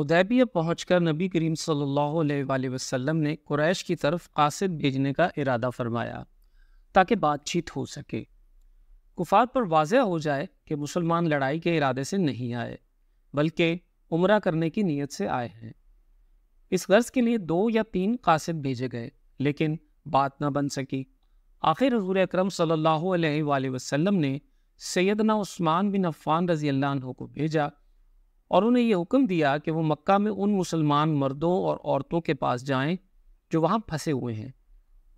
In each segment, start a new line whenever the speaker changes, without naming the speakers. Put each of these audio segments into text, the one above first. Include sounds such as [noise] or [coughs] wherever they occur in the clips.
उदैबिया पहुँच नबी करीम सल्लल्लाहु अलैहि वसल्लम ने कुरैश की तरफ कासिद भेजने का इरादा फरमाया ताकि बातचीत हो सके कुफार पर वाजह हो जाए कि मुसलमान लड़ाई के इरादे से नहीं आए बल्कि उम्र करने की नीयत से आए हैं इस गर्ज के लिए दो या तीन कासिद भेजे गए लेकिन बात न बन सकी आखिर हजूर अक्रम सल्ला अलैहि ने सैदना उस्मान बिन अफ़ान रजी अल्लाह को भेजा और उन्हें यह हुक्म दिया कि वो मक्का में उन मुसलमान मर्दों और औरतों के पास जाएं जो वहाँ फंसे हुए हैं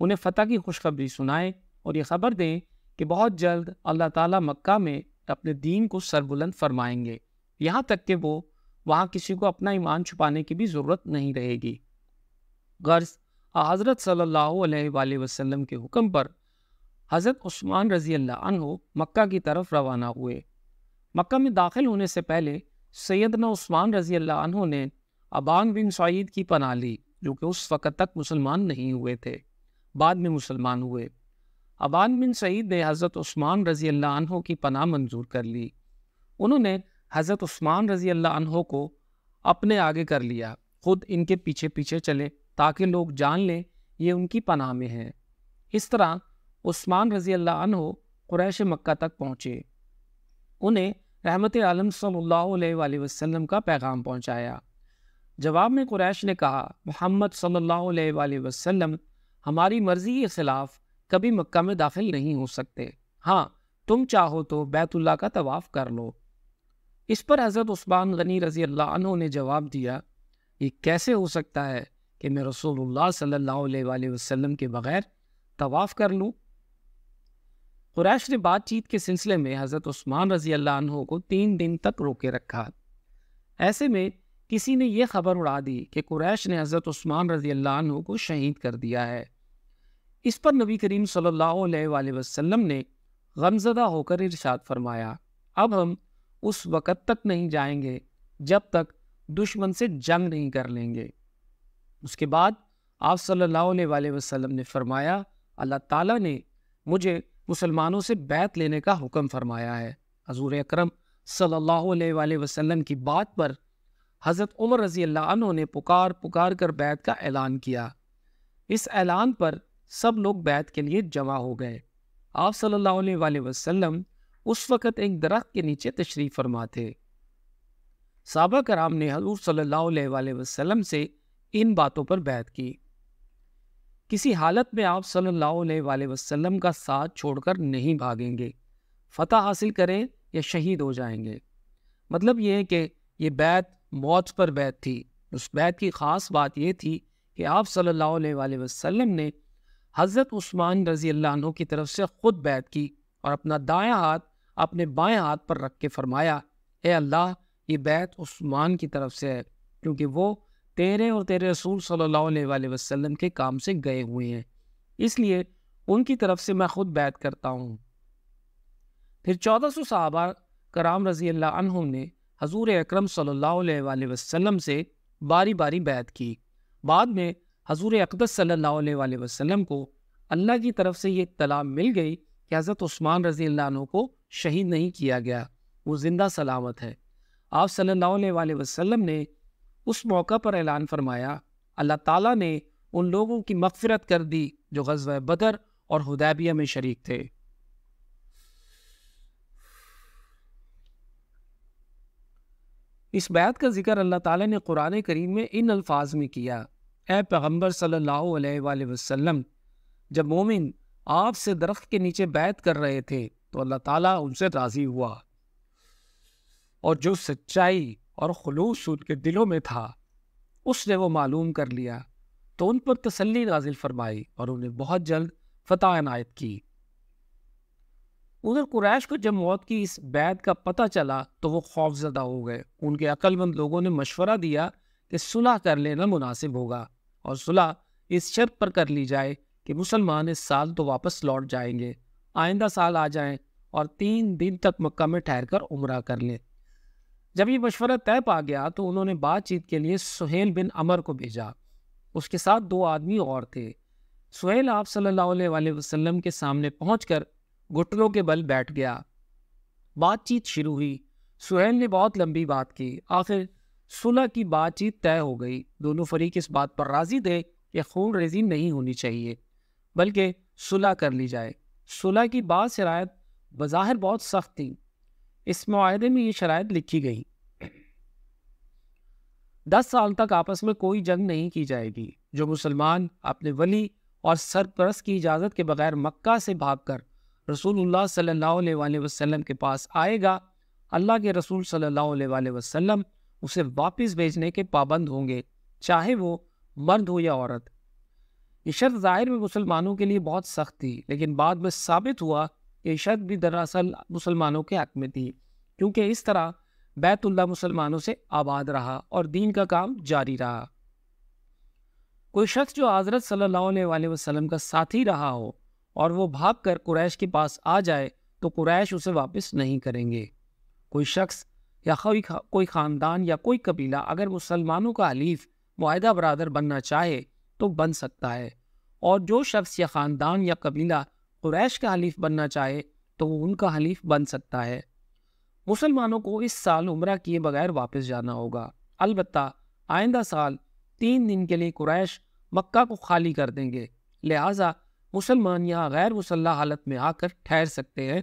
उन्हें फतह की खुशखबरी सुनाएं और यह ख़बर दें कि बहुत जल्द अल्लाह ताला मक्का में अपने दीन को सरबुलंद फरमाएंगे यहाँ तक कि वो वहाँ किसी को अपना ईमान छुपाने की भी ज़रूरत नहीं रहेगी गर्ज हज़रत सल्ला अलैहि के हुक्म पर हज़रत उस्मान रज़ी अल्लाह मक्का की तरफ रवाना हुए मक्का में दाखिल होने से पहले सैदना उस्मान रजी अल्लाह ने अबांग बिन सईद की पनाह ली जो कि उस वक़्त तक मुसलमान नहीं हुए थे बाद में मुसलमान हुए अबान बिन सईद ने हज़रत उस्मान रजी अल्लाह की पनाह मंजूर कर ली उन्होंने हज़रत उस्मान रजी अल्लाह को अपने आगे कर लिया खुद इनके पीछे पीछे चले ताकि लोग जान लें ये उनकी पनाह में हैं इस तरह उस्मान रजी अल्लाह कुरैश मक्का तक पहुँचे उन्हें रहमत आलम सल्ला वसम का पैगाम पहुँचाया जवाब में कुरैश ने कहा मोहम्मद सल्ला वसम हमारी मर्ज़ी के ख़िलाफ़ कभी मक्का में दाखिल नहीं हो सकते हाँ तुम चाहो तो बैतुल्ला का तवाफ़ कर लो इस पर हज़रत उस्मान गनी रज़ी अल्लाह ने जवाब दिया ये कैसे हो सकता है कि मैं रसोल्ला सल्ला वसम के बग़ैर तवाफ़ कर लूँ कुरैश ने बातचीत के सिलसिले में हज़रत उस्मान रजी अल्लाह को तीन दिन तक रोके रखा ऐसे में किसी ने यह खबर उड़ा दी कि कुरैश ने हज़रत उस्मान रजी अल्लाह को शहीद कर दिया है इस पर नबी करीम सल्ला वसम ने गमजदा होकर इरशाद फरमाया अब हम उस वक़्त तक नहीं जाएंगे जब तक दुश्मन से जंग नहीं कर लेंगे उसके बाद आप सल्ला अलैहि ने फरमाया अल्लाह ताली ने मुझे मुसलमानों से बैत लेने का हुक्म फरमाया है हजूर अक्रम सल्ला वसलम की बात पर हज़रत उमर रजी अल्लाह ने पुकार पुकार कर बैत का ऐलान किया इस ऐलान पर सब लोग बैत के लिए जमा हो गए आप सल्ला वसलम उस वक़्त एक दरख्त के नीचे तशरीफ़ फरमा थे साबा कराम ने हजूर सल्ला वसलम से इन बातों पर बैत की किसी हालत में आप सल्लल्लाहु अलैहि वसल्लम का साथ छोड़कर नहीं भागेंगे फतह हासिल करें या शहीद हो जाएंगे मतलब ये है कि ये बैत मौत पर बैत थी उस बैत की ख़ास बात यह थी कि आप सल्लल्लाहु अलैहि वसल्लम ने हज़रत उस्मान रज़ी अल्लाह की तरफ से ख़ुद बैत की और अपना दाया हाथ अपने बाएँ हाथ पर रख के फरमाया ए अल्लाह ये बैत उस्मान की तरफ से है क्योंकि वो तेरे और तेरे रसूल सल्लल्लाहु अलैहि वसल्लम के काम से गए हुए हैं इसलिए उनकी तरफ से मैं खुद बैत करता हूँ फिर चौदह सौ साहबा कराम रजी अल्लाह ने हजूर अक्रम सल्ला वसलम से बारी बारी बैत की बाद में हजूर अकदस सल्ला वसलम को अल्लाह की तरफ से ये इतला मिल गई कि हज़रत उस्मान रजी अल्लाह को शहीद नहीं किया गया वो ज़िंदा सलामत है आप सल्ला वसलम ने उस मौका पर ऐलान फरमाया अल्लाह ताला ने उन लोगों की मफफरत कर दी जो गजब बदर और हदैबिया में शरीक थे इस बैत का जिक्र अल्लाह ताला ने कुरान करीम में इन अल्फाज में किया ए पैगम्बर सल्ला वसलम जब मोमिन आपसे दरख्त के नीचे बैत कर रहे थे तो अल्लाह ताला उनसे राज़ी हुआ और जो सच्चाई और खलूस उनके दिलों में था उसने वो मालूम कर लिया तो उन पर तसली नाजिल फरमाई और उन्हें बहुत जल्द फतह अनायत की उधर कुरैश को जब मौत की इस बैद का पता चला तो वो खौफजदा हो गए उनके अक्लमंद लोगों ने मशवरा दिया कि सुलह कर लेना मुनासिब होगा और सुलह इस शर्त पर कर ली जाए कि मुसलमान इस साल तो वापस लौट जाएंगे आइंदा साल आ जाएं और तीन दिन तक मक्का में ठहर कर उम्र कर लें जब ये मशवरा तय पा गया तो उन्होंने बातचीत के लिए सुहेल बिन अमर को भेजा उसके साथ दो आदमी और थे सुहेल आप सल्लल्लाहु अलैहि वसल्लम के सामने कर घुटनों के बल बैठ गया बातचीत शुरू हुई सुहेल ने बहुत लंबी बात की आखिर सुलह की बातचीत तय हो गई दोनों फरीक इस बात पर राजी थे कि खून रेजी नहीं होनी चाहिए बल्कि सुलह कर ली जाए सुलह की बात शरायत बज़ाहिर बहुत सख्त थी इस माहदे में ये शराय लिखी गई दस साल तक आपस में कोई जंग नहीं की जाएगी जो मुसलमान अपने वली और सरपरस की इजाज़त के बगैर मक्का से भागकर रसूलुल्लाह रसूल वसल्लम के पास आएगा अल्लाह के रसूल सल्ला वसल्लम उसे वापस भेजने के पाबंद होंगे चाहे वो मर्द हो या औरत ये शर्त ज़ाहिर में मुसलमानों के लिए बहुत सख्त थी लेकिन बाद में साबित हुआ ये शर्त भी दरअसल मुसलमानों के हक में थी क्योंकि इस तरह बैतुल्ला मुसलमानों से आबाद रहा और दीन का काम जारी रहा कोई शख्स जो हजरत सल्लल्लाहु अलैहि वसल्लम का साथी रहा हो और वो भाग कर कुरैश के पास आ जाए तो कुरैश उसे वापस नहीं करेंगे कोई शख्स या कोई खा, कोई ख़ानदान या कोई कबीला अगर मुसलमानों का हलीफ माहदा बरदर बनना चाहे तो बन सकता है और जो शख्स या ख़ानदान या कबीला कुरैश का हलीफ बनना चाहे तो वो उनका हलीफ बन सकता है मुसलमानों को इस साल उम्र किए बगैर वापस जाना होगा अलबत् आइंदा साल तीन दिन के लिए कुरैश मक्का को खाली कर देंगे लिहाजा मुसलमान यहाँ गैर मुसल्ला हालत में आकर ठहर सकते हैं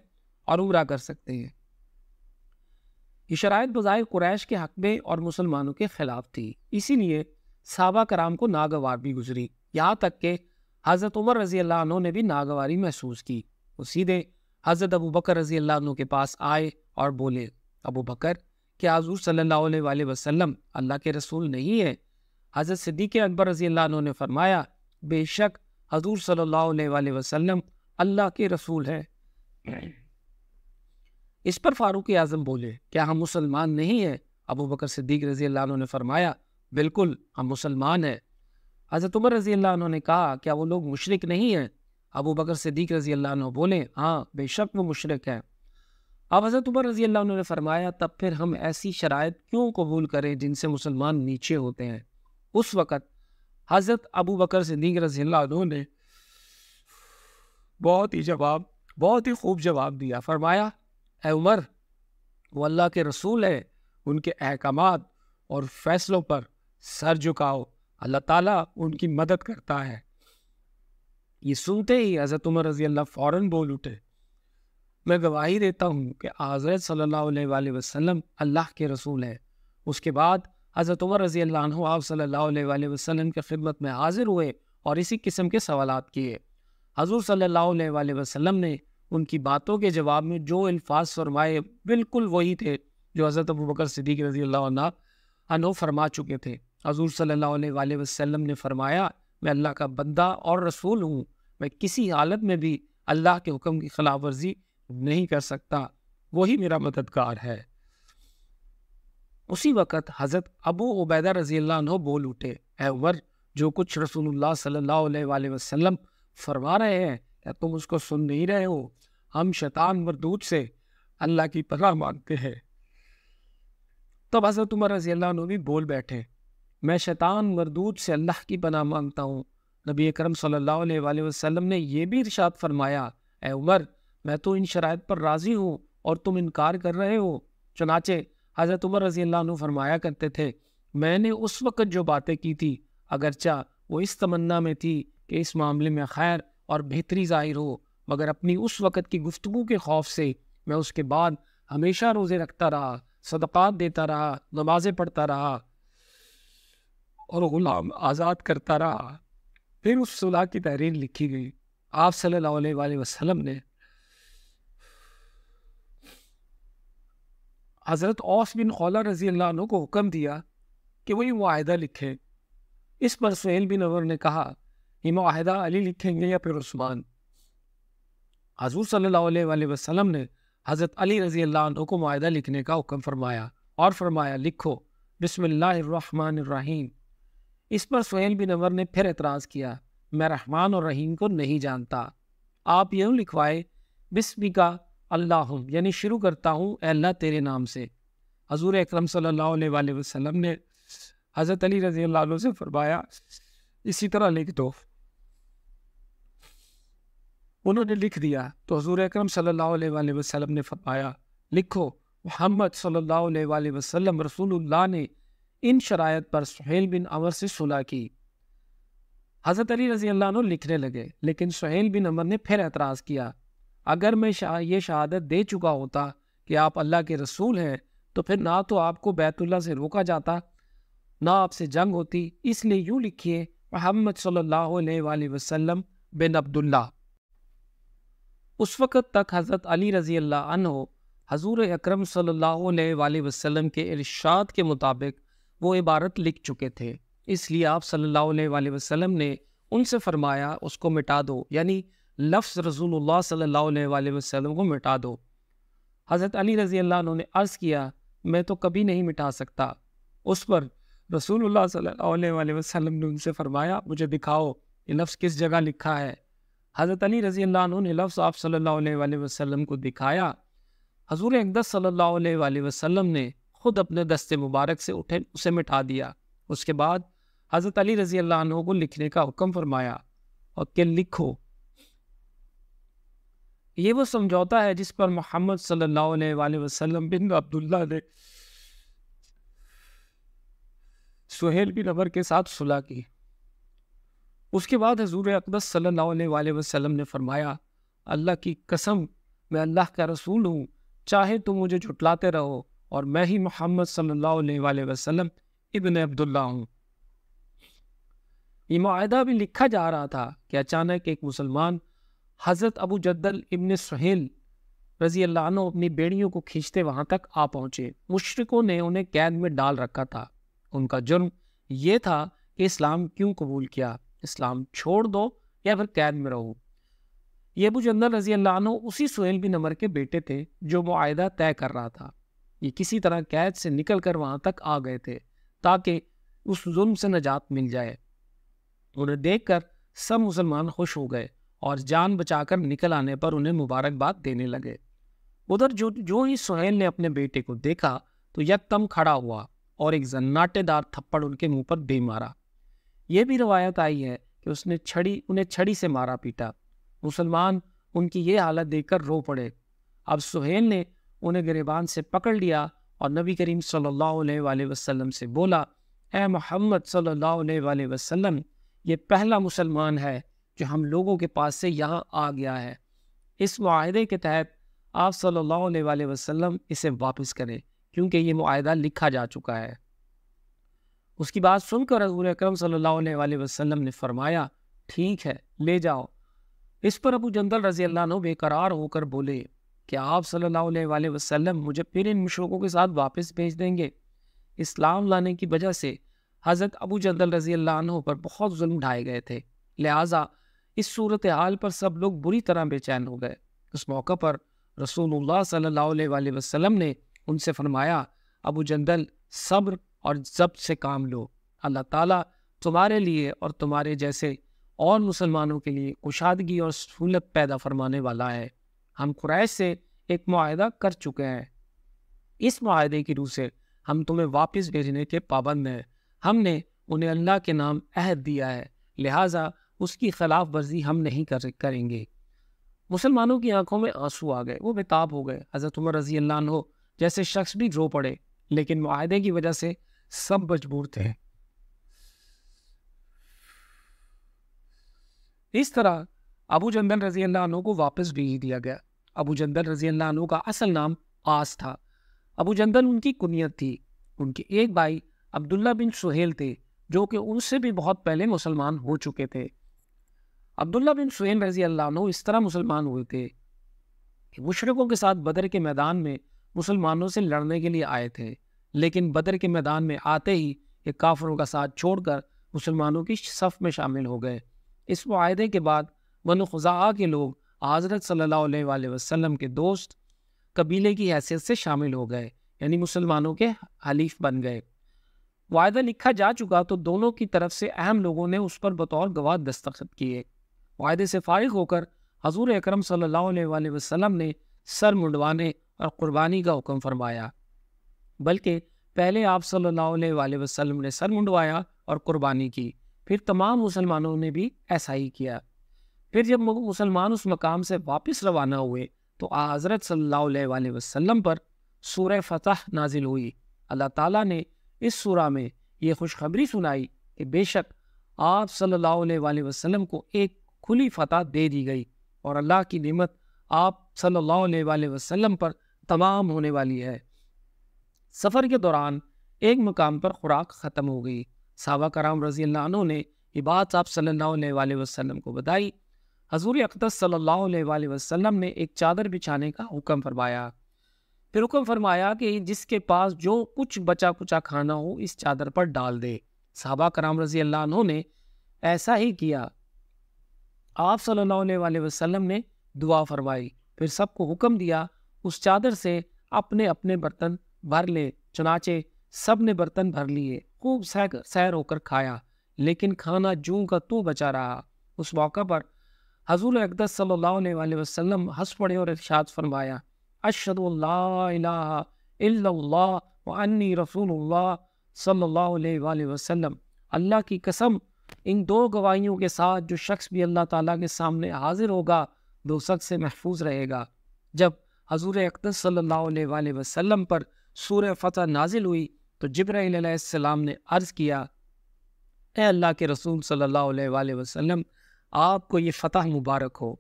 और उम्र कर सकते हैं ये शरात बज़ाहिर कुरैश के हक में और मुसलमानों के ख़िलाफ़ थी इसीलिए साबा कराम को नागवार भी गुजरी यहाँ तक के हज़रत उमर रज़ी अल्लाह ने भी नागवारी महसूस की वो सीधे हज़रत अबू बकर रज़ी अल्लाह के पास आए और बोले अबू बकर क्या हजूर सल्ला वसम अल्लाह के रसूल नहीं है हज़रत सिद्दीक़ अकबर रज़ी अल्लाह ने फरमाया बेशक हजूर सल्ला वसम अल्लाह के रसूल है इस पर फ़ारूक आज़म बोले क्या हम मुसलमान नहीं हैं अबू बकर सिद्दीक रज़ी अल्लाह ने फरमाया बिल्कुल हम मुसलमान हैं हज़रत उमर रज़ी अल्लाह ने कहा क्या वो लोग मुशरक नहीं हैं अबू बकर सिद्दीक रज़ी अल्लाह बोले हाँ बेशक वो मुशरक हैं अब हज़रत उमर रज़ी अल्लाह ने फरमाया तब फिर हम ऐसी शरात क्यों कबूल करें जिनसे मुसलमान नीचे होते हैं उस वक़्त हज़रत अबू बकर सिद्दीक रज़ी अल्लाह ने बहुत ही जवाब बहुत ही खूब जवाब दिया फरमाया ए उमर वो अल्लाह के रसूल हैं उनके अहकाम और फ़ैसलों पर सर झुकाओ अल्लाह ताला उनकी मदद करता है ये सुनते ही हज़रत उमर रजी अल्लाह फ़ौर बोल उठे मैं गवाही देता हूँ कि हज़रत सल्ला वसम अल्लाह के रसूल हैं उसके बाद हज़रत उमर रजी अल्लाह आप सल्ला वसम की खिदमत में हाजिर हुए और इसी किस्म के सवाल किए हजूर सल्ला वसम ने उनकी बातों के जवाब में जो अल्फाज फरमाए बिल्कुल वही थे जो हज़रत अबू बकर सिद्दीक रजी अल्लाह फरमा चुके थे हजूर सल्ला वसम ने फरमाया मैं अल्लाह का बंदा और रसूल हूँ मैं किसी हालत में भी अल्लाह के हुक्म की खिलाफ वर्जी नहीं कर सकता वही मेरा मददगार है उसी वक़्त हज़रत अबू उबैदा रजी अल्लाह बोल उठे एवर जो कुछ रसूलुल्लाह सल्लल्लाहु अलैहि वसल्लम फरमा रहे हैं क्या तुम उसको सुन नहीं रहे हो हम शैतान मरदूत से अल्लाह की पनाह मांगते हैं तब हज़रत उमर रजी अल्लाह भी बोल बैठे मैं शैतान मरदूद से अल्लाह की पनाह मांगता हूँ नबी करम सल्लल्लाहु अलैहि वसल्लम ने यह भी इरशाद फरमाया उमर मैं तो इन शराइ पर राज़ी हूँ और तुम इनकार कर रहे हो चनाचे हज़रत उमर रजी अल्लाह फरमाया करते थे मैंने उस वक़्त जो बातें की थी अगरचा वो इस तमन्ना में थी कि इस मामले में खैर और बेहतरी ज़ाहिर हो मगर अपनी उस वक़्त की गुफ्तु के खौफ से मैं उसके बाद हमेशा रोज़े रखता रहा सदक़ात देता रहा नमाज़ें पढ़ता रहा और गुलाम आज़ाद करता रहा फिर उस सुलह की तहरीर लिखी गई आप सल्लल्लाहु अलैहि वसल्लम ने हज़रत औस बिन खौला रजी अल्लाह को हुक्म दिया कि वही माहदा लिखें इस पर सुहेल बिन अवर ने कहा ये माहदा अली लिखेंगे या फिर उस्मान हजूर सल्लल्लाहु अलैहि वसल्लम ने हज़रत अली रजी अल्लाह को माहदा लिखने का हुक्म फरमाया और फरमाया लिखो बिसमीम इस पर सुहेल बिन अमर ने फिर एतराज़ किया मैं रहमान और रहीम को नहीं जानता आप यूँ लिखवाए बिस्मिका अल्लाह यानी शुरू करता हूँ अल्लाह तेरे नाम से हजूर अक्रम सल्लल्लाहु ने हज़रत अली रज़ी से फरमाया इसी तरह लिख दो उन्होंने लिख दिया तो हजूर अक्रम सल्ला वसलम ने फरमाया लिखो मोहम्मद सल्ला वसलम रसूल ने इन शराय पर सुहेल बिन अमर से सुलह की हज़रत अली रजी अल्लाह लिखने लगे लेकिन सुहेल बिन अमर ने फिर एतराज़ किया अगर मैं शा, ये शहादत दे चुका होता कि आप अल्लाह के रसूल हैं तो फिर ना तो आपको बैतुल्ला से रोका जाता ना आपसे जंग होती इसलिए यूँ लिखिए महम्मद सल्ला अलैहि बिन अब्दुल्ला उस वक़्त तक हज़रत अली रज़ी अल्लाह हजूर अक्रम सल्ला वसलम के इर्शाद के मुताबिक वो इबारत लिख चुके थे इसलिए आप सल्ला वसलम ने उनसे फरमाया उसको मिटा दो यानी लफ्ज़ रसूल सल्ला वसलम को मिटा दो हज़रत अली रज़ी अल्लाह ने अर्ज़ किया मैं तो कभी नहीं मिटा सकता उस पर रसूल सल्ला वसलम ने उनसे फरमाया मुझे दिखाओ ये लफ्ज़ किस जगह लिखा है हज़रत अली रज़ी अल्लाह ने लफ्ज़ आप सल्ला वसलम को दिखाया हजूर अकदस सल्ला वसलम ने खुद अपने दस्ते मुबारक से उठे उसे मिटा दिया उसके बाद हज़रत अली रजी अल्लाह को लिखने का हुक्म फरमाया और के लिखो ये वो समझौता है जिस पर मोहम्मद सल्लल्लाहु अलैहि बिन अब्दुल्ला ने सुहेल बिन अबर के साथ सुलह की उसके बाद हजूर अकबर सल्ला वसलम ने फरमाया अल्लाह की कसम मैं अल्लाह का रसूल हूँ चाहे तुम मुझे झुटलाते रहो और मैं ही मोहम्मद सल्लल्लाहु इबन अब्दुल्ला हूँ ये माहदा भी लिखा जा रहा था कि अचानक एक मुसलमान हज़रत अबू जद्दल इबन सहेल रजी अल्लाह अपनी बेड़ियों को खींचते वहाँ तक आ पहुँचे मुशरकों ने उन्हें कैद में डाल रखा था उनका जुर्म ये था कि इस्लाम क्यों कबूल किया इस्लाम छोड़ दो या फिर कैद में रहो ये अबू जद्दल रजी अल्लाह उसी सुहेल बिन अमर के बेटे थे जो माहदा तय कर रहा था ये किसी तरह कैद से निकल कर वहाँ तक आ गए थे ताकि उस जुल्म से नजात मिल जाए उन्हें देख कर सब मुसलमान खुश हो गए और जान बचाकर निकल आने पर उन्हें मुबारकबाद देने लगे उधर जो जो ही सुहेल ने अपने बेटे को देखा तो यकदम खड़ा हुआ और एक जन्नाटेदार थप्पड़ उनके मुंह पर दे मारा यह भी रवायत आई है कि उसने छड़ी उन्हें छड़ी से मारा पीटा मुसलमान उनकी ये हालत देखकर रो पड़े अब सुहेल ने उन्हें गरेबान से पकड़ लिया और नबी करीम सल्लल्लाहु अलैहि वसल्लम से बोला ए मोहम्मद सल्लल्लाहु अलैहि वसल्लम ये पहला मुसलमान है जो हम लोगों के पास से यहाँ आ गया है इस माहदे के तहत आप सल्लल्लाहु अलैहि वसल्लम इसे वापस करें क्योंकि ये माहदा लिखा जा चुका है उसकी बात सुनकर रसूल अक्रम सल्ला वसलम ने फरमाया ठीक है ले जाओ इस पर अबू जंदल रजी अल्लाह बेकरार होकर बोले कि आप सल्लल्लाहु अलैहि वसल्लम मुझे फिर इन मशरक़ों के साथ वापस भेज देंगे इस्लाम लाने की वजह से हज़रत अबू जंदल रजी अल्लाह पर बहुत जुल्म ढाए गए थे लिहाजा इस सूरत हाल पर सब लोग बुरी तरह बेचैन हो गए उस मौके पर रसूलुल्लाह सल्लल्लाहु अलैहि वसल्लम ने उनसे फरमाया अबू जंदल सब्र और जब्त से काम लो अल्लाह ताला तुम्हारे लिए और तुम्हारे जैसे और मुसलमानों के लिए कुशादगी और सहूलत पैदा फरमाने वाला है हम कुरैश से एक माहदा कर चुके हैं इस माहदे की रूह से हम तुम्हें वापस भेजने के पाबंद हैं हमने उन्हें अल्लाह के नाम अहद दिया है लिहाजा उसकी खिलाफ वर्जी हम नहीं कर करेंगे मुसलमानों की आंखों में आंसू आ गए वो बेताब हो गए हज़रत उमर रजी अल्लाह हो जैसे शख्स भी रो पड़े लेकिन माहदे की वजह से सब मजबूर थे इस तरह अबू जंदन रजी अल्लाह को वापस भेज दिया गया अबू जंदल रजी अल्लाह का असल नाम आस था अबू जंदल उनकी कुनियत थी उनके एक भाई अब्दुल्ला बिन सुहेल थे जो कि उनसे भी बहुत पहले मुसलमान हो चुके थे अब्दुल्ला बिन सुहेल रजी अल्लाह इस तरह मुसलमान हुए थे कि मुशरकों के साथ बदर के मैदान में मुसलमानों से लड़ने के लिए आए थे लेकिन बदर के मैदान में आते ही ये काफरों का साथ छोड़कर मुसलमानों की सफ़ में शामिल हो गए इस माहदे के बाद बनो खुजा के लोग हज़रत सल्ला वसम के दोस्त कबीले की हैसियत से शामिल हो गए यानी मुसलमानों के हलीफ बन गए वायदा लिखा जा चुका तो दोनों की तरफ से अहम लोगों ने उस पर बतौर गवाह दस्तखत किए वायदे से फारिग होकर हजूर अक्रम सल्लल्लाहु वसलम ने सर मुंडवाने और क़ुरबानी का हुक्म फरमाया बल्कि पहले आप सल्ला वसलम ने सर मुंडवाया और क़ुरबानी की फिर तमाम मुसलमानों ने भी ऐसा ही किया फिर जब मुसलमान उस मकाम से वापस रवाना हुए तो हज़रत सल्लल्लाहु वसम वसल्लम पर सूर फतह नाजिल हुई अल्लाह ताला ने इस सूरा में ये खुशखबरी सुनाई कि बेशक आप सल्लल्लाहु अलैहि वसल्लम को एक खुली फतह दे दी गई और अल्लाह की नमत आप सल्लल्लाहु अलैहि वसल्लम पर तमाम होने वाली है सफ़र के दौरान एक मकाम पर खुराक ख़त्म हो गई सावा कराम रजी अल्लाह ने ये बात आप सल्लल्लाहु अलैहि वसल्लम को बताई हजूर अकदस सल्ला वसलम ने एक चादर बिछाने का हुक्म फरमाया फिर हुक्म फरमाया कि जिसके पास जो कुछ बचा कुचा खाना हो इस चादर पर डाल दे साहबा कराम रजी अल्लाह ने ऐसा ही किया आप सल्ला वसलम ने दुआ फरमाई फिर सबको हुक्म दिया उस चादर से अपने अपने बर्तन भर ले चनाचे सब ने बर्तन भर लिए खूब सैर होकर खाया लेकिन खाना जू का तू बचा रहा उस मौका पर हजूल अकदस सल्लल्लाहु वसल्लम हंस पड़े और इर्शाद फरमाया अशद रसूल सल्लाम अल्लाह की कसम इन दो गवाहियों के साथ जो शख्स भी अल्लाह ताला के सामने हाजिर होगा दो शख्स से महफूज रहेगा जब हजूर अकदस सल्ला वसम पर सूर फ़तह नाजिल हुई तो जबराम ने अर्ज़ किया ए अल्लाह के रसूल सल्ला वसलम आपको ये फ़तह मुबारक हो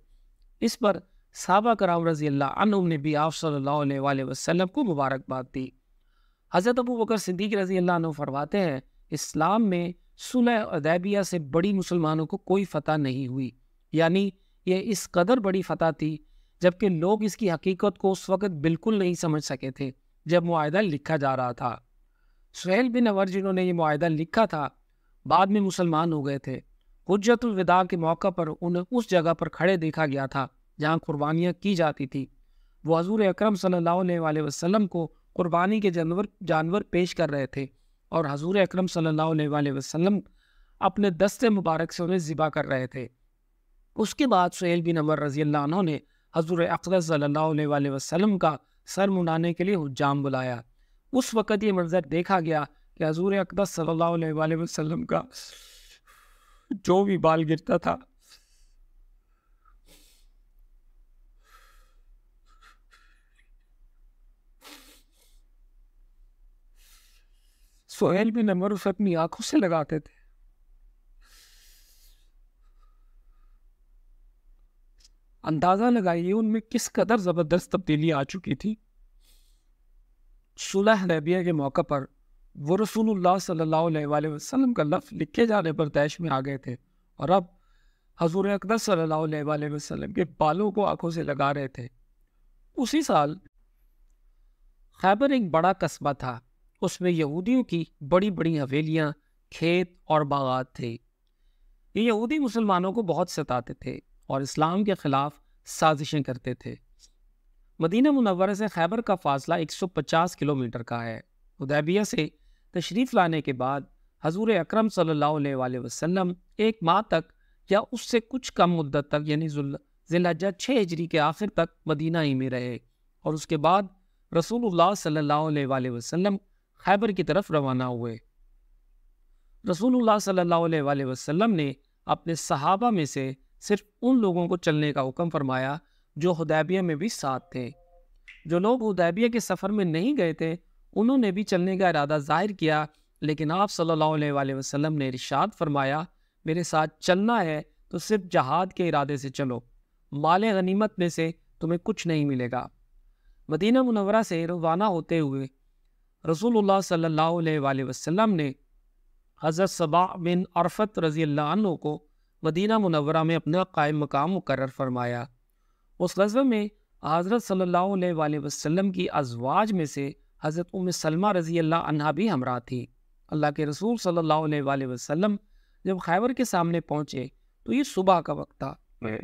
इस पर सबा कराम रजी अल्लाह ने भी आप सल्ला वसलम को मुबारकबाद दी हज़रत अबू बकर सिद्दीक रजी अल्लाह फरमाते हैं इस्लाम में सुलह अदैबिया से बड़ी मुसलमानों को कोई फ़तह नहीं हुई यानी यह इस कदर बड़ी फ़तह थी जबकि लोग इसकी हकीकत को उस वक़्त बिल्कुल नहीं समझ सके थे जब माहदा लिखा जा रहा था सुहेल बिन अवर जिन्होंने ये माहदा लिखा था बाद में मुसलमान हो गए थे हजरतुलविदा के मौका पर उन्हें उस जगह पर खड़े देखा गया था जहाँ कुर्बानियाँ की जाती थी वो हजूर अक्रम सल्ला वसम को कुर्बानी के जानवर जानवर पेश कर रहे थे और हजूर अक्रम सल्ला अपने दस्ते मुबारक से उन्हें ज़िबा कर रहे थे उसके बाद सुहेल बिन अमर रजी ने हजूर अकदर सल्ला वसलम का सर मुंडाने के लिए हजाम बुलाया उस वक़्त ये मंजर देखा गया कि हजूर अकदस सल्ला वसलम का जो भी बाल गिरता था सोहेल भी नंबर उसे अपनी आंखों से लगाते थे अंदाजा लगाइए उनमें किस कदर जबरदस्त तब्दीली आ चुकी थी सुलह हदैबिया के मौके पर वो रसूल सल्ला वसम का लफ्ज़ लिखे जाने पर तैश में आ गए थे और अब हजूर अकदर सल्ला वसलम के बालों को आंखों से लगा रहे थे उसी साल खैबर एक बड़ा कस्बा था उसमें यहूदियों की बड़ी बड़ी हवेलियाँ खेत और बागात थे ये यहूदी मुसलमानों को बहुत सताते थे और इस्लाम के ख़िलाफ़ साजिशें करते थे मदीना मुनवर से खैबर का फासला 150 किलोमीटर का है उदैबिया से तशरीफ़ लाने के बाद हजूर अक्रम सल्ला वसम एक माह तक या उससे कुछ कम मुद्दत तक यानी जिलहजा छः हिजरी के आखिर तक मदीना ही में रहे और उसके बाद रसूलुल्लाह सल्लल्लाहु अलैहि वसल्लम खैबर की तरफ रवाना हुए रसूलुल्लाह सल्लल्लाहु अलैहि वसल्लम ने अपने सहाबा में से सिर्फ उन लोगों को चलने का हुक्म फरमाया जो हदैबिया में भी साथ थे जो लोग हदैबिया के सफ़र में नहीं गए थे उन्होंने भी चलने का इरादा जाहिर किया लेकिन आप सल्लल्लाहु अलैहि वसल्लम ने इरशाद फरमाया मेरे साथ चलना है तो सिर्फ जहाद के इरादे से चलो माल गनीमत में से तुम्हें कुछ नहीं मिलेगा मदीना मुनवरा से रवाना होते हुए रसूल सल्लल्लाहु अलैहि वसल्लम ने हज़रत सबा बिन अरफत रज़ी अल्लाह को मदीना मुनवरा में अपना कायम मकाम मुकर फरमाया उस गजब में हज़रत सल्लल्लाहु अलैहि वसल्लम की अजवाज में से हज़रत उम सलमा रज़ी अल्लाह भी हमरा थी अल्लाह के रसूल सल्लल्लाहु अलैहि वसल्लम जब खैबर के सामने पहुँचे तो ये सुबह का वक्त था हम्म।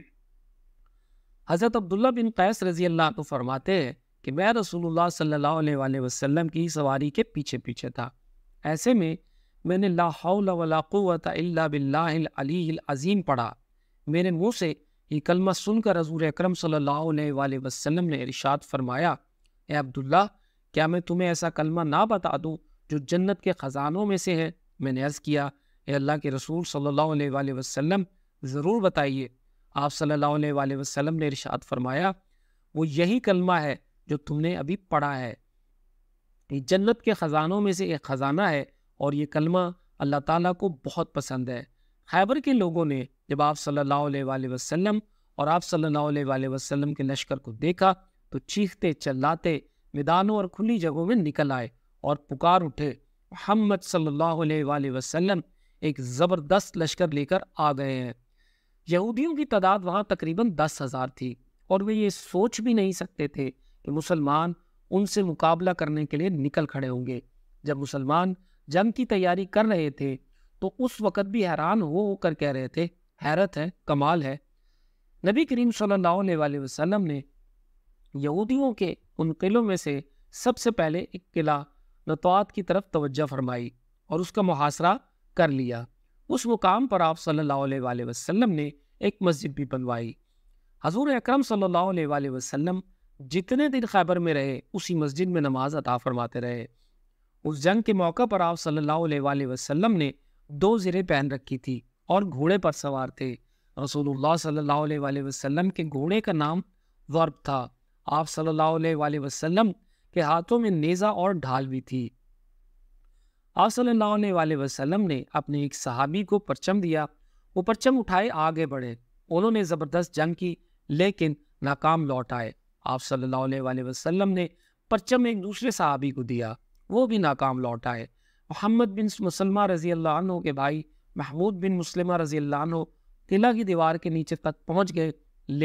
हज़रत अब्दुल्ला बिन कैस रज़ी अल्लाह तो फरमाते हैं कि मैं रसूलुल्लाह सल्लल्लाहु अलैहि वसल्लम की सवारी के पीछे पीछे था ऐसे में मैंने ला वला इल्ला बिल्लाहिल अज़ीम पढ़ा मेरे मुंह से ये कलमा सुनकर रसूल अक्रम सल्लल्लाहु अलैहि वसल्लम ने इरशाद फरमाया ए अब्दुल्ला क्या मैं तुम्हें ऐसा कलमा ना बता दूँ जो जन्नत के ख़जानों में से है मैंने अर्ज़ किया ए अल्लाह के रसूल सल्लल्लाहु अलैहि वसल्लम ज़रूर बताइए आप सल्लल्लाहु अलैहि वसल्लम ने इरशाद फरमाया वो यही कलमा है जो तुमने अभी पढ़ा है ये जन्नत के ख़जानों में से एक ख़जाना है और ये कलमा अल्लाह ताला को बहुत पसंद है खैबर के लोगों ने जब आप सल्लल्लाहु अलैहि वसल्लम और आप सल्लल्लाहु अलैहि वसल्लम के लश्कर को देखा तो चीखते चिल्लाते मैदानों और खुली जगहों में निकल आए और पुकार उठे मोहम्मद सल्लल्लाहु अलैहि वसल्लम एक ज़बरदस्त लश्कर लेकर आ गए हैं यहूदियों की तादाद वहाँ तकरीबन दस हज़ार थी और वे ये सोच भी नहीं सकते थे कि मुसलमान उनसे मुकाबला करने के लिए निकल खड़े होंगे जब मुसलमान जंग की तैयारी कर रहे थे तो उस वक़्त भी हैरान हो होकर कह रहे थे हैरत है कमाल है नबी करीम सल्लल्लाहु अलैहि वसल्लम ने यहूदियों के उन किलों में से सबसे पहले एक किला नतवात की तरफ तोज्जह फरमाई और उसका मुहासरा कर लिया उस मुकाम पर आप सल्लल्लाहु अलैहि वसल्लम ने एक मस्जिद भी बनवाई हजूर अक्रम सल्लल्लाहु वसम जितने दिन खैबर में रहे उसी मस्जिद में नमाज अता फरमाते रहे उस जंग के मौके पर आप सल्लल्लाहु अलैहि वसल्लम ने दो ज़रें पहन रखी थी और घोड़े पर सवार थे रसूलुल्लाह सल्लल्लाहु अलैहि वसल्लम के घोड़े का नाम वर्ब था आप सल्लल्लाहु अलैहि वसल्लम के हाथों में नेज़ा और ढाल भी थी आप सल्लल्लाहु अलैहि वसल्लम ने अपने एक सहाबी को परचम दिया वो परचम उठाए आगे बढ़े उन्होंने ज़बरदस्त जंग की लेकिन नाकाम लौट आए आप सल्लल्लाहु अलैहि वसल्लम ने परचम एक दूसरे सहाबी को दिया वो भी नाकाम लौट आए मोहम्मद बिन मुसलमा रजी अल्लाह के भाई महमूद बिन मुसलमा रजी अल्लाह किला की दीवार के नीचे तक पहुंच गए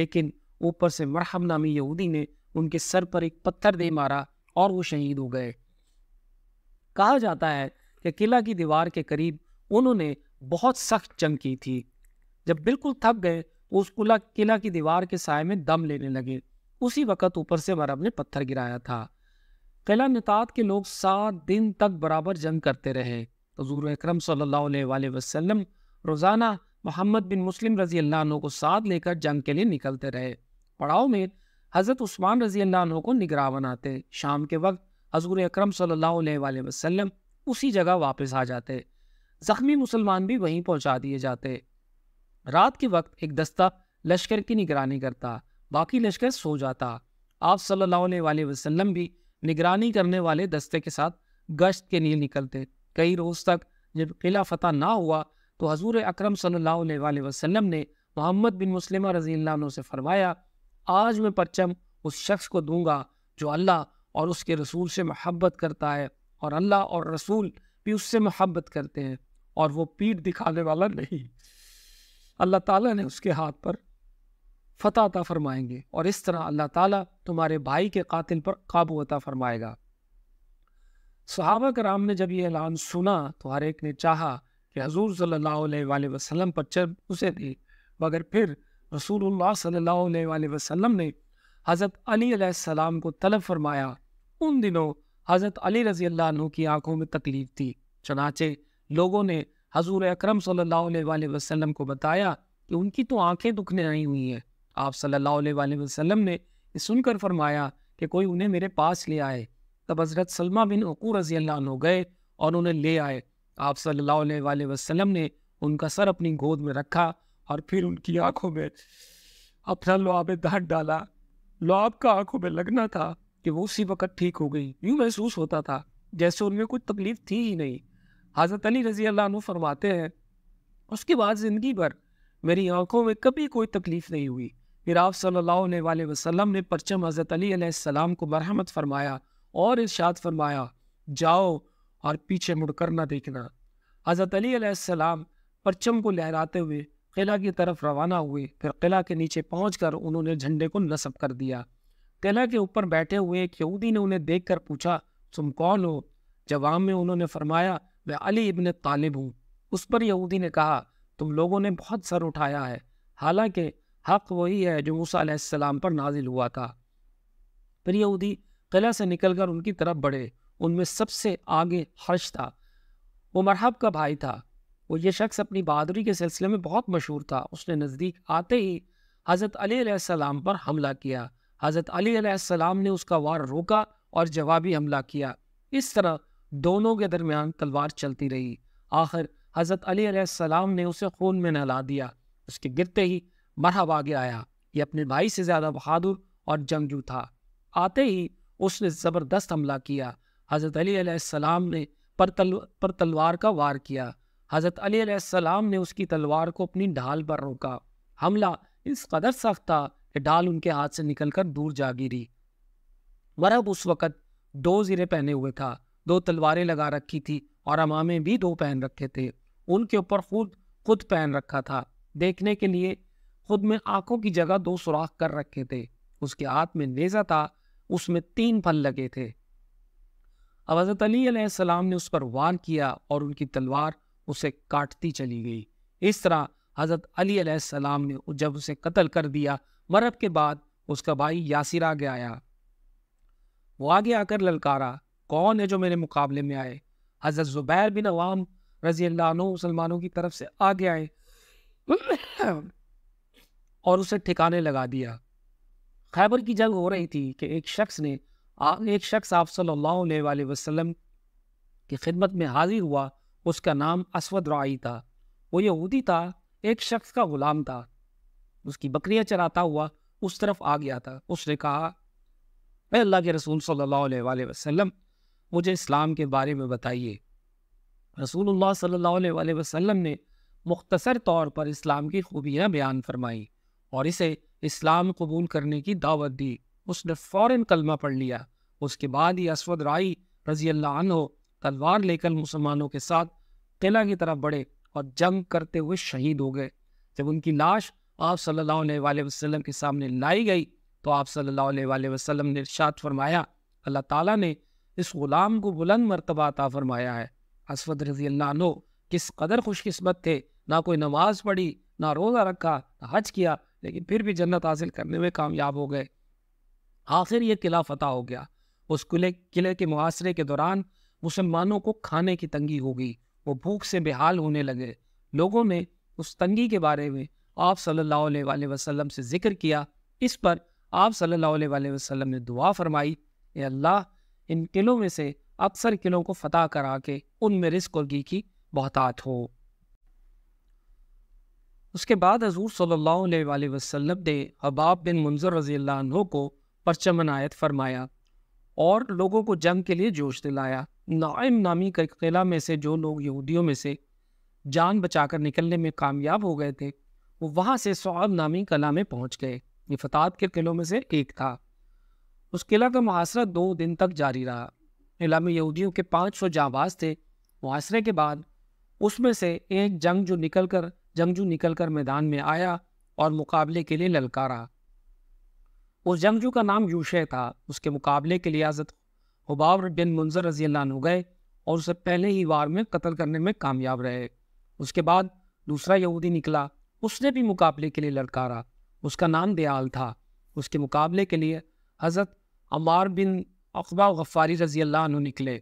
लेकिन ऊपर से मरहम नामी यहूदी ने उनके सर पर एक पत्थर दे मारा और वो शहीद हो गए कहा जाता है कि किला की दीवार के करीब उन्होंने बहुत सख्त जंग की थी जब बिल्कुल थक गए तो उस कुला किला की दीवार के साय में दम लेने लगे उसी वक़्त ऊपर से मरहम ने पत्थर गिराया था किला नितात के लोग सात दिन तक बराबर जंग करते रहे हजूर अक्रम वसल्लम रोज़ाना मोहम्मद बिन मुस्लिम रजी अल्लाह को साथ लेकर जंग के लिए निकलते रहे पड़ाव में हज़रत उस्मान रजी अल्लाह को निगरा बनाते शाम के वक्त हजूर अक्रम सल्लल्लाहु वसल्लम उसी जगह वापस आ जाते ज़ख्मी मुसलमान भी वहीं पहुंचा दिए जाते रात के वक्त एक दस्ता लश्कर की निगरानी करता बाकी लश्कर सो जाता आप सल्ला वसलम भी निगरानी करने वाले दस्ते के साथ गश्त के लिए निकलते कई रोज़ तक जब किला फतह ना हुआ तो हजूर अक्रम सल्ला वसलम ने मोहम्मद बिन मुस्लिम रजील्ला से फरमाया आज मैं परचम उस शख्स को दूंगा जो अल्लाह और उसके रसूल से महब्बत करता है और अल्लाह और रसूल भी उससे महब्बत करते हैं और वो पीठ दिखाने वाला नहीं अल्लाह ताला ने उसके हाथ पर फतह अता फरमाएंगे और इस तरह अल्लाह ताला तुम्हारे भाई के कातिल पर काबू अता फरमाएगा सहाबा कराम ने जब ये ऐलान सुना तो हर एक ने चाहा कि हजूर सल्लल्लाहु अलैहि वसल्लम पर चल उसे दे मगर फिर रसूल सल्ला वसम ने हज़रत अली को तलब फरमाया उन दिनों हज़रत अली रजी अल्लाह की आँखों में तकलीफ थी चनाचे लोगों ने हजूर अक्रम सल्ला वसम को बताया कि उनकी तो आँखें दुखने आई हुई हैं आप सल्ला वसलम ने सुनकर फरमाया कि कोई उन्हें मेरे पास ले आए तब हज़रत सलमा बिन अक़ूर रजी अल्लाह गए और उन्हें ले आए आप सल्ला वसलम ने उनका सर अपनी गोद में रखा और फिर उनकी आंखों में अपना लुआब दाँत डाला लुआब का आंखों में लगना था कि वो उसी वक़्त ठीक हो गई यूँ महसूस होता था जैसे उनमें कोई तकलीफ थी ही नहीं हज़रत अली रज़ी अल्लाह फरमाते हैं उसके बाद ज़िंदगी भर मेरी आंखों में कभी कोई तकलीफ़ नहीं हुई फिर आप सल्लल्लाहु ने परचम हज़रत अलीसम को मरहमत फरमाया और इर्शाद फरमाया जाओ और पीछे मुड़कर ना देखना हज़रत अलीसम परचम को लहराते हुए किला की तरफ रवाना हुए फिर किला के नीचे पहुँच उन्होंने झंडे को नस्ब कर दिया किला के ऊपर बैठे हुए एक यहूदी ने उन्हें देख पूछा तुम कौन हो जवाब में उन्होंने फरमाया मैं अली इबन तालिब हूँ उस पर यहूदी ने कहा तुम लोगों ने बहुत सर उठाया है हालांकि हक वही है जो मूसा पर नाजिल हुआ था फिर यहूदी किला से निकलकर उनकी तरफ बढ़े उनमें सबसे आगे हर्ष था वो मरहब का भाई था वो ये शख्स अपनी बहादुरी के सिलसिले में बहुत मशहूर था उसने नज़दीक आते ही हज़रत अलीसम पर हमला किया हज़रत अलीसम ने उसका वार रोका और जवाबी हमला किया इस तरह दोनों के दरमियान तलवार चलती रही आखिर हज़रत अलीसम ने उसे खून में नहला दिया उसके गिरते ही मरहब आगे आया ये अपने भाई से ज़्यादा बहादुर और जंगजू था आते ही उसने ज़बरदस्त हमला किया हज़रत अलीसम ने पर पर तलवार का वार किया हज़रत अलीसम ने उसकी तलवार को अपनी ढाल पर रोका हमला इस कदर सख्त था कि ढाल उनके हाथ से निकलकर दूर जा गिरी वरब उस वक़्त दो ज़िरे पहने हुए था दो तलवारें लगा रखी थी और अमामे भी दो पहन रखे थे उनके ऊपर खुद खुद पहन रखा था देखने के लिए खुद में आंखों की जगह दो सुराख कर रखे थे उसके हाथ में नेजा था उसमें तीन फल लगे थे अब हज़रत अली ने उस पर वार किया और उनकी तलवार उसे काटती चली गई इस तरह हज़रत अली सलाम ने जब उसे कत्ल कर दिया मरब के बाद उसका भाई यासिर आगे आया वो आगे आकर ललकारा कौन है जो मेरे मुकाबले में आए हज़रत ज़ुबैर बिन अवाम रजी अल्लाह मुसलमानों की तरफ से आगे आए [coughs] और उसे ठिकाने लगा दिया खैबर की जंग हो रही थी कि एक शख्स ने एक शख्स आप सल्लल्लाहु अलैहि वसल्लम की खिदमत में हाजिर हुआ उसका नाम असवद राई था वो यहूदी था एक शख्स का गुलाम था उसकी बकरियां चराता हुआ उस तरफ आ गया था उसने कहा अल्लाह के रसूल सल्लल्लाहु अलैहि वसल्लम मुझे इस्लाम के बारे में बताइए रसूल सल्लल्लाहु अलैहि वसल्लम ने मुख्तसर तौर पर इस्लाम की खूबियाँ बयान फरमाईं और इसे इस्लाम कबूल करने की दावत दी उसने फ़ौर कलमा पढ़ लिया उसके बाद ही असवद राई रजी अल्लाह तलवार लेकर मुसलमानों के साथ किला की तरफ बढ़े और जंग करते हुए शहीद हो गए जब उनकी लाश आप सल्लल्लाहु अलैहि वसल्लम के सामने लाई गई तो आप सल्लल्लाहु अलैहि वसल्लम ने इरशाद फरमाया अल्लाह ताला ने इस ग़ुलाम को बुलंद मरतबा अता फरमाया है असवद रजी अल्लाह किस कदर खुशकस्मत थे ना कोई नमाज पढ़ी ना रोज़ा रखा ना हज किया लेकिन फिर भी जन्नत हासिल करने में कामयाब हो गए आखिर ये किला फतह हो गया उस किले किले के मुहासरे के दौरान मुसलमानों को खाने की तंगी हो गई वो भूख से बेहाल होने लगे लोगों ने उस तंगी के बारे में आप सल्लल्लाहु अलैहि वसल्लम से जिक्र किया इस पर आप सल्लल्लाहु अलैहि वसल्लम ने दुआ फरमाई ए अल्लाह इन किलों में से अक्सर किलों को फतह करा के उनमें रिस्क और घी की बहतात हो उसके बाद हजूर सल्लल्लाहु अलैहि वसल्लम ने हबाब बिन मुंजर रजी को परचमनायत फरमाया और लोगों को जंग के लिए जोश दिलाया नाइम नामी कला में से जो लोग यहूदियों में से जान बचाकर निकलने में कामयाब हो गए थे वो वहाँ से सौब नामी कला में पहुँच गए ये फताद के किलों में से एक था उस किला का मुहासरा दो दिन तक जारी रहा किला में यहूदियों के पाँच सौ जाबाज थे मुहासरे के बाद उसमें से एक जंग जो निकल कर जंगजू निकल कर मैदान में आया और मुकाबले के लिए ललकारा उस जंगजू का नाम यूशे था उसके मुकाबले के लिए आजत हुबाब बिन मुंजर रजी अल्लाह गए और उसे पहले ही वार में कत्ल करने में कामयाब रहे उसके बाद दूसरा यहूदी निकला उसने भी मुकाबले के लिए लड़कारा उसका नाम दयाल था उसके मुकाबले के लिए हज़रत अमार बिन अकबा गफ्फारी रजी अल्लाह निकले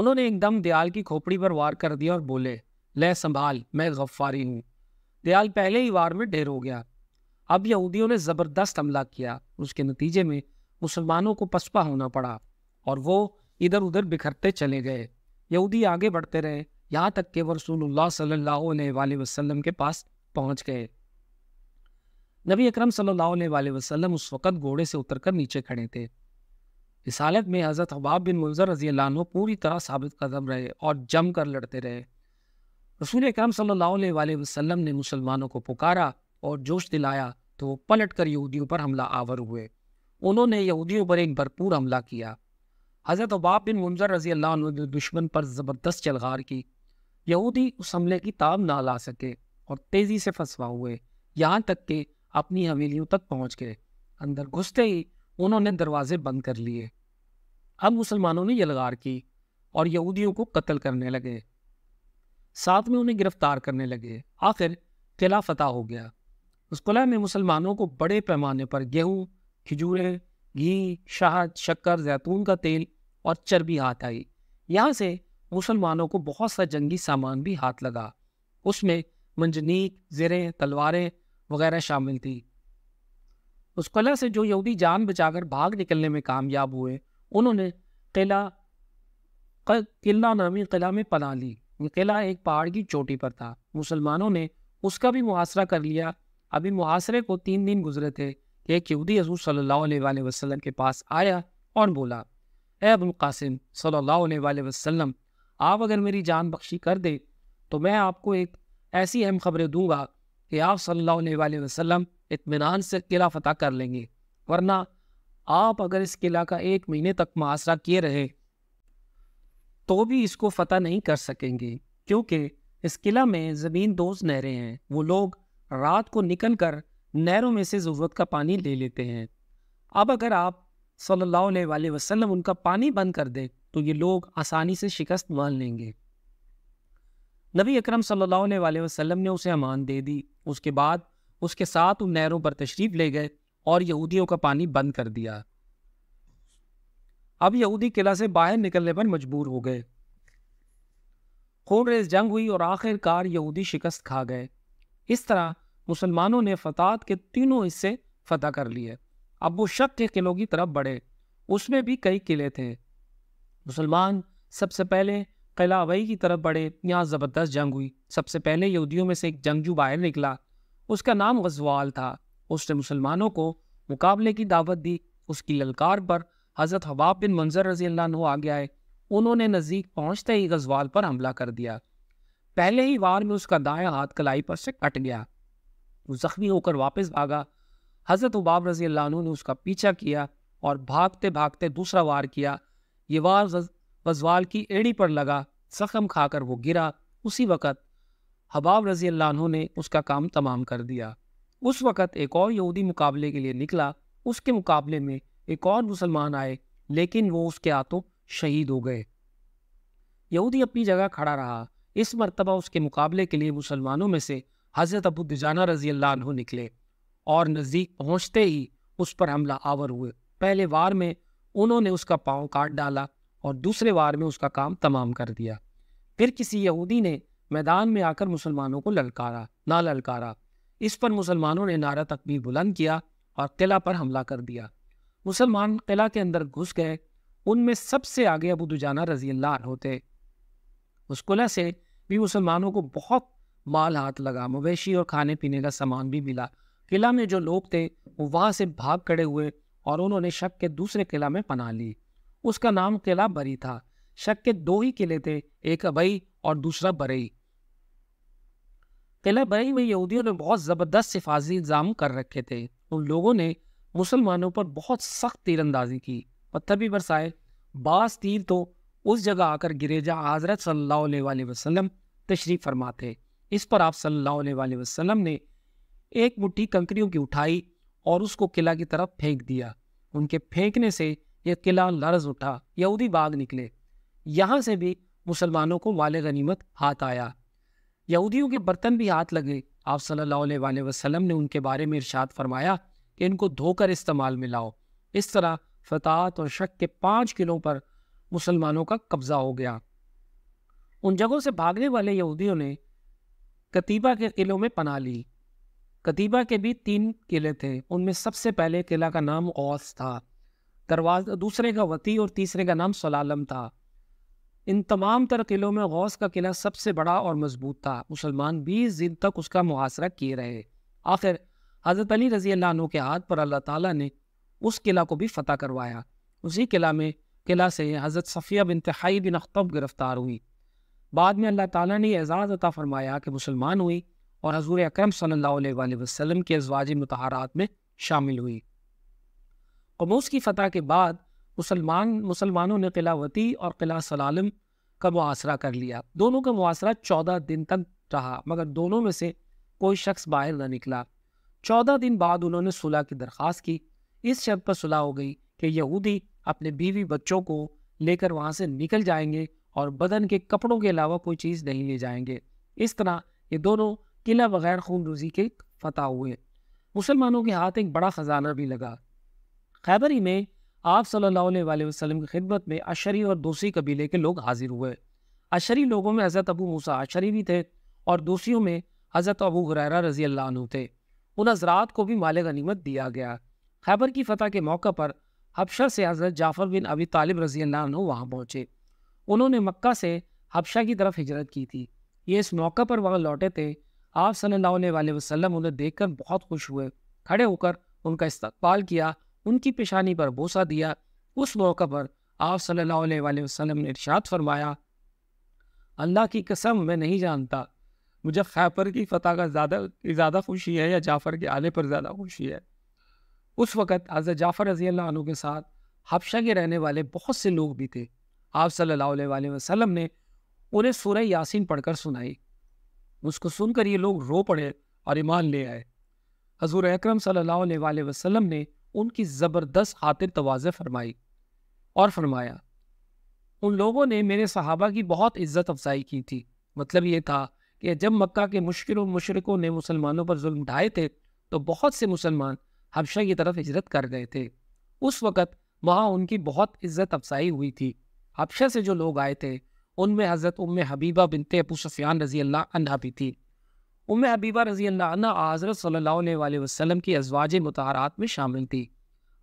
उन्होंने एकदम दयाल की खोपड़ी पर वार कर दिया और बोले ले संभाल मैं गफ्फारी हूँ दयाल पहले ही वार में ढेर हो गया अब यहूदियों ने ज़बरदस्त हमला किया उसके नतीजे में मुसलमानों को पसपा होना पड़ा और वो इधर उधर बिखरते चले गए यहूदी आगे बढ़ते रहे यहाँ तक कि वह रसूलुल्लाह सल्लल्लाहु अलैहि वसल्लम के पास पहुँच गए नबी अकरम सल्लल्लाहु अलैहि वसल्लम उस वक़्त घोड़े से उतरकर नीचे खड़े थे इस हालत में हज़रत हबाब बिन मुंजर रजी पूरी तरह साबित कदम रहे और जम कर लड़ते रहे रसूल अकरम सल्ला वसलम ने मुसलमानों को पुकारा और जोश दिलाया तो वो पलट कर यहूदियों पर हमला आवर हुए उन्होंने यहूदियों पर एक भरपूर हमला किया हज़रत अबाब बिन मुंजर रजी अल्लाह ने दुश्मन पर ज़बरदस्त चलगार की यहूदी उस हमले की ताब ना ला सके और तेज़ी से फंसवा हुए यहाँ तक कि अपनी हवेलियों तक पहुँच गए अंदर घुसते ही उन्होंने दरवाजे बंद कर लिए अब मुसलमानों ने यलगार की और यहूदियों को कत्ल करने लगे साथ में उन्हें गिरफ्तार करने लगे आखिर किला फतह हो गया उस किला में मुसलमानों को बड़े पैमाने पर गेहूँ खजूरें घी शहद शक्कर जैतून का तेल और चर्बी हाथ आई यहाँ से मुसलमानों को बहुत सा जंगी सामान भी हाथ लगा उसमें मंजनीक जेरें तलवारें वगैरह शामिल थी उस कला से जो यहूदी जान बचाकर भाग निकलने में कामयाब हुए उन्होंने किला किला नामी किला में पना ली किला एक पहाड़ की चोटी पर था मुसलमानों ने उसका भी मुहासरा कर लिया अभी मुहासरे को तीन दिन गुजरे थे कि एक यहूदी हजूर सल्ला वसलम के पास आया और बोला ए अबुलकासिम सल्ला वसलम आप अगर मेरी जान बख्शी कर दे तो मैं आपको एक ऐसी अहम खबरें दूंगा कि आप सल्ला वसलम इतमान से किला फ़तः कर लेंगे वरना आप अगर इस किला का एक महीने तक मुआसरा किए रहे तो भी इसको फतह नहीं कर सकेंगे क्योंकि इस किला में ज़मीन दोस्त नहरें हैं वो लोग रात को निकल कर नहरों में से ज़रूरत का पानी ले लेते हैं अब अगर आप सल्लल्लाहु अलैहि वसल्लम उनका पानी बंद कर दें तो ये लोग आसानी से शिकस्त मान लेंगे नबी अकरम सल्लल्लाहु अलैहि वसल्लम ने उसे अमान दे दी उसके बाद उसके साथ उन नहरों पर तशरीफ़ ले गए और यहूदियों का पानी बंद कर दिया अब यहूदी किला से बाहर निकलने पर मजबूर हो गए खून रेस जंग हुई और आखिरकार यहूदी शिकस्त खा गए इस तरह मुसलमानों ने फतात के तीनों हिस्से फतह कर लिए वो शक के किलों की तरफ बढ़े उसमें भी कई किले थे मुसलमान सबसे पहले वही की तरफ बढ़े यहाँ ज़बरदस्त जंग हुई सबसे पहले यहूदियों में से एक जंगजू बाहर निकला उसका नाम गजवाल था उसने मुसलमानों को मुकाबले की दावत दी उसकी ललकार पर हज़रत हवाब बिन मंजर रजी अल्लाह आगे आए उन्होंने नज़दीक पहुँचते ही गजवाल पर हमला कर दिया पहले ही वार में उसका दाया हाथ कलाई पर से कट गया वो ज़ख्मी होकर वापस भागा हज़रत उबाब रजी अल्लाह ने उसका पीछा किया और भागते भागते दूसरा वार किया ये वार वजवाल की एड़ी पर लगा जख्म खाकर वो गिरा उसी वक़्त हबाब रजी अल्लाह ने उसका काम तमाम कर दिया उस वक़्त एक और यहूदी मुकाबले के लिए निकला उसके मुकाबले में एक और मुसलमान आए लेकिन वो उसके हाथों शहीद हो गए यहूदी अपनी जगह खड़ा रहा इस मरतबा उसके मुकाबले के लिए मुसलमानों में से हज़रत अबू दुजाना रजी अल्लाह निकले और नज़दीक पहुँचते ही उस पर हमला आवर हुए पहले वार में उन्होंने उसका पाँव काट डाला और दूसरे वार में उसका काम तमाम कर दिया फिर किसी यहूदी ने मैदान में आकर मुसलमानों को ललकारा ना ललकारा इस पर मुसलमानों ने नारा तकबीर बुलंद किया और किला पर हमला कर दिया मुसलमान किला के अंदर घुस गए उनमें सबसे आगे अबू दुजाना रजी अल्लाह होते उस किला से भी मुसलमानों को बहुत माल हाथ लगा मवेशी और खाने पीने का सामान भी मिला किला में जो लोग थे वो वहाँ से भाग खड़े हुए और उन्होंने शक के दूसरे किला में पना ली उसका नाम किला बरी था शक के दो ही किले थे एक अबई और दूसरा बरई किला बरई में यहूदियों ने बहुत ज़बरदस्त हिफाजी इल्ज़ाम कर रखे थे उन लोगों ने मुसलमानों पर बहुत सख्त तीरंदाजी की पत्थर भी बरसाए बास तीर तो उस जगह आकर गिरे हज़रत सल्लल्लाहु अलैहि वसल्लम तशरीफ़ फरमा थे इस पर आप सल्लल्लाहु अलैहि वसल्लम ने एक मुट्ठी कंकरियों की उठाई और उसको किला की तरफ फेंक दिया उनके फेंकने से यह किला लर्ज उठा यहूदी बाग निकले यहाँ से भी मुसलमानों को वाल गनीमत हाथ आया यहूदियों के बर्तन भी हाथ लगे आप सल्लल्लाहु अलैहि वसल्लम ने उनके बारे में इरशाद फरमाया कि इनको धोकर इस्तेमाल में लाओ इस तरह फतात और शक के पाँच किलों पर मुसलमानों का कब्जा हो गया उन जगहों से भागने वाले यहूदियों ने कतीबा के किलों में पना ली कतीबा के भी तीन किले थे उनमें सबसे पहले किला का नाम औस था दरवाजा दूसरे का वती और तीसरे का नाम सलालम था इन तमाम तर किलों में गौस का किला सबसे बड़ा और मजबूत था मुसलमान बीस दिन तक उसका मुहासरा किए रहे आखिर हज़रत अली रजी अल्लाह के हाथ पर अल्लाह ताला ने उस किला को भी फतह करवाया उसी किला में किला से हज़रत सफ़िया बिन तहाई बिन अख्तब गिरफ्तार हुई बाद में अल्लाह ताला ने एजाज़ अता फरमाया कि मुसलमान हुई और हजूर अक्रम सल्लल्लाहु अलैहि के अजवाज मतहारात में शामिल हुई कमूस की फ़तह के बाद मुसलमान मुसलमानों ने किला वती और किला सलालम का मुआसरा कर लिया दोनों का मुआसरा चौदह दिन तक रहा मगर दोनों में से कोई शख्स बाहर न निकला चौदह दिन बाद उन्होंने सुलह की दरख्वास्त की इस शब्द पर सुलह हो गई कि यहूदी अपने बीवी बच्चों को लेकर वहाँ से निकल जाएंगे और बदन के कपड़ों के अलावा कोई चीज़ नहीं ले जाएंगे इस तरह ये दोनों किला बगैर खून रोजी के फतेह हुए मुसलमानों के हाथ एक बड़ा ख़जाना भी लगा खैबरी में आप सल्लल्लाहु अलैहि वसल्लम की खिदमत में अशरी और दूसरी कबीले के लोग हाजिर हुए अशरी लोगों में हज़रत अबू मूसा अशरी भी थे और दूसरियों में हज़रत अबू हुरैरा रजी अल्लाह थे उन हजरात को भी माल गनीमत दिया गया खैबर की फतह के मौके पर हबशर से हज़रत जाफ़र बिन अबी तालिब रजी अल्लाह वहाँ पहुँचे उन्होंने मक्का से हबशा की तरफ हिजरत की थी ये इस मौका पर वहाँ लौटे थे आप सल्लल्लाहु अलैहि वसल्लम उन्हें देखकर बहुत खुश हुए खड़े होकर उनका इस्तकबाल किया उनकी पेशानी पर बोसा दिया उस मौका पर आप सल्लल्लाहु अलैहि वसल्लम ने इरशाद फरमाया अल्लाह की कसम मैं नहीं जानता मुझे खैपर की फतह का ज़्यादा ज़्यादा खुशी है या जाफ़र के आने पर ज़्यादा खुशी है उस वक़्त हज़रत जाफ़र रजी अल्लाह के साथ हबशा के रहने वाले बहुत से लोग भी थे आप सल्लल्लाहु अलैहि वसल्लम ने उन्हें सूर्य यासीन पढ़कर सुनाई उसको सुनकर ये लोग रो पड़े और ईमान ले आए हजूर अक्रम सल्लल्लाहु वसलम ने उनकी ज़बरदस्त आतिर तोज़ फरमाई और फरमाया उन लोगों ने मेरे सहाबा की बहुत इज्जत अफजाई की थी मतलब ये था कि जब मक्का के मुश्किल मशरक़ों ने मुसलमानों पर जुल्म ढाए थे तो बहुत से मुसलमान हबशा की तरफ हजरत कर गए थे उस वक़्त वहाँ उनकी बहुत इज्जत अफजाई हुई थी हबशा से जो लोग आए थे उनमें हज़रत उम हबीबा बिनते अबू सफ़ियान रज़ी अल्लाह भी थी उम हबीबा रज़ी अल्लाह अना हज़रत सल्ला वसलम की अजवाज मतहारात में शामिल थी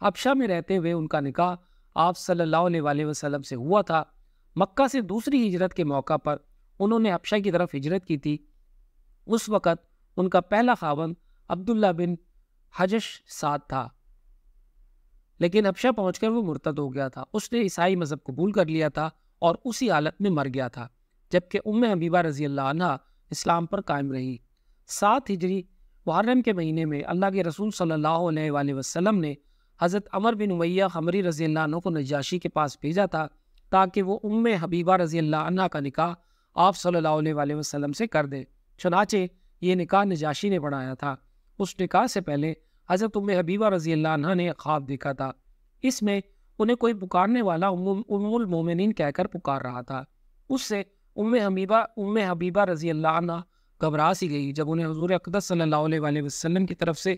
हबशा में रहते हुए उनका निकाह आप सल्ला वसलम से हुआ था मक्का से दूसरी हिजरत के मौका पर उन्होंने हबशा की तरफ हिजरत की थी उस वक़्त उनका पहला खावन अब्दुल्ला बिन हजश साद था लेकिन पहुँच पहुंचकर वो मुर्तद हो गया था उसने ईसाई मज़हब कबूल कर लिया था और उसी हालत में मर गया था जबकि उम हबीबा रजी अल्लाह इस्लाम पर कायम रही सात हिजरी मुहर्रम के महीने में अल्लाह के रसूल सल्ला वसलम ने हज़रत अमर बिन मैया हमरी रजी अल्लाह को नजाशी के पास भेजा था ताकि वो उम हबीबा रजी अल्लाह का निकाह आप सल्ला वसलम से कर दें चनाचे ये निकाह नजाशी ने बनाया था उस निकाह से पहले हज़रत उम हबीबा रजी अल्लाह ने ख्वाब देखा था इसमें उन्हें कोई पुकारने वाला उमुल मोमिन कहकर पुकार रहा था उससे उम हबीबा उम हबीबा रजी अल्लाह घबरा सी गई जब उन्हें हजूर अकदस सल्ला वसलम की तरफ से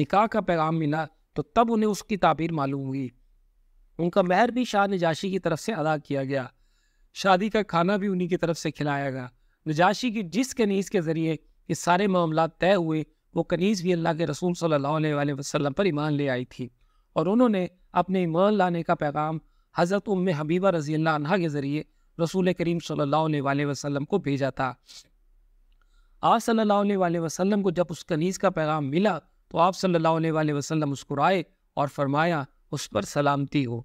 निकाह का पैगाम मिला तो तब उन्हें उसकी ताबीर मालूम हुई उनका महर भी शाह नजाशी की तरफ से अदा किया गया शादी का खाना भी उन्हीं की तरफ से खिलाया गया नजाशी की जिस कनीस के ज़रिए ये सारे मामला तय हुए वो कनीज़ भी अल्लाह के रसूल सल्लल्लाहु अलैहि वसल्लम पर ईमान ले आई थी और उन्होंने अपने ईमान लाने का पैगाम हज़रत उम हबीबा रजी अल्लाह के ज़रिए रसूल करीम सल्लल्लाहु अलैहि वसल्लम को भेजा था आप सल्लल्लाहु अलैहि वसल्लम को जब उस कनीज़ का पैगाम मिला तो आप सल्लल्लाहु अलैहि वसल्लम मुस्कुराए और फरमाया उस पर सलामती हो